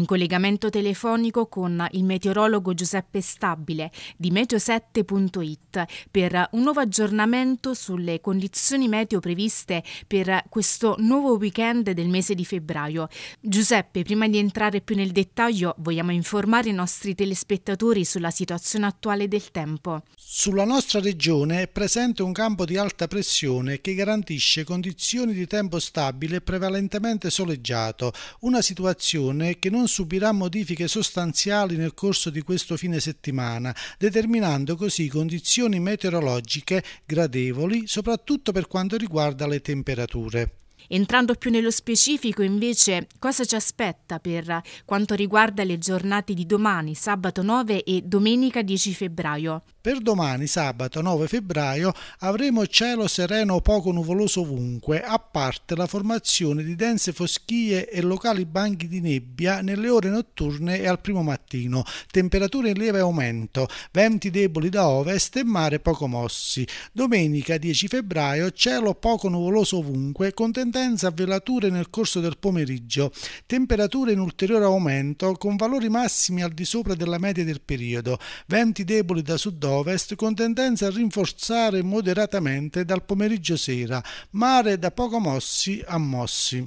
in collegamento telefonico con il meteorologo Giuseppe Stabile di meteo7.it per un nuovo aggiornamento sulle condizioni meteo previste per questo nuovo weekend del mese di febbraio. Giuseppe, prima di entrare più nel dettaglio, vogliamo informare i nostri telespettatori sulla situazione attuale del tempo. Sulla nostra regione è presente un campo di alta pressione che garantisce condizioni di tempo stabile e prevalentemente soleggiato, una situazione che non subirà modifiche sostanziali nel corso di questo fine settimana, determinando così condizioni meteorologiche gradevoli soprattutto per quanto riguarda le temperature. Entrando più nello specifico invece, cosa ci aspetta per quanto riguarda le giornate di domani, sabato 9 e domenica 10 febbraio? Per domani, sabato 9 febbraio, avremo cielo sereno poco nuvoloso ovunque, a parte la formazione di dense foschie e locali banchi di nebbia nelle ore notturne e al primo mattino, temperature in lieve aumento, venti deboli da ovest e mare poco mossi. Domenica 10 febbraio, cielo poco nuvoloso ovunque, con tendenza tendenza a velature nel corso del pomeriggio, temperature in ulteriore aumento con valori massimi al di sopra della media del periodo, venti deboli da sud-ovest con tendenza a rinforzare moderatamente dal pomeriggio sera, mare da poco mossi a mossi.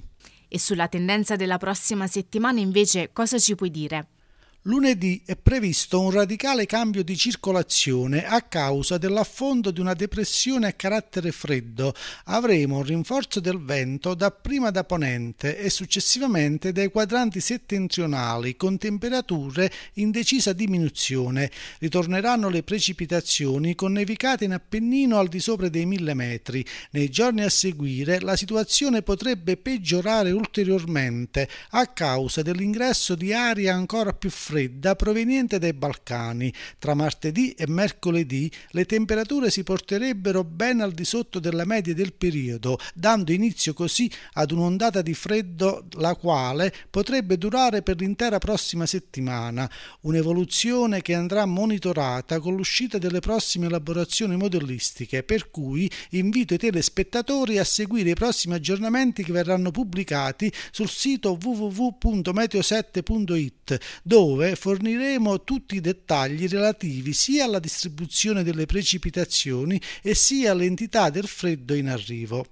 E sulla tendenza della prossima settimana invece cosa ci puoi dire? Lunedì è previsto un radicale cambio di circolazione a causa dell'affondo di una depressione a carattere freddo. Avremo un rinforzo del vento dapprima da ponente e successivamente dai quadranti settentrionali con temperature in decisa diminuzione. Ritorneranno le precipitazioni con nevicate in Appennino al di sopra dei 1000 metri. Nei giorni a seguire la situazione potrebbe peggiorare ulteriormente a causa dell'ingresso di aria ancora più fredda fredda proveniente dai Balcani. Tra martedì e mercoledì le temperature si porterebbero ben al di sotto della media del periodo, dando inizio così ad un'ondata di freddo la quale potrebbe durare per l'intera prossima settimana, un'evoluzione che andrà monitorata con l'uscita delle prossime elaborazioni modellistiche, per cui invito i telespettatori a seguire i prossimi aggiornamenti che verranno pubblicati sul sito www.meteo7.it dove dove forniremo tutti i dettagli relativi sia alla distribuzione delle precipitazioni e sia all'entità del freddo in arrivo.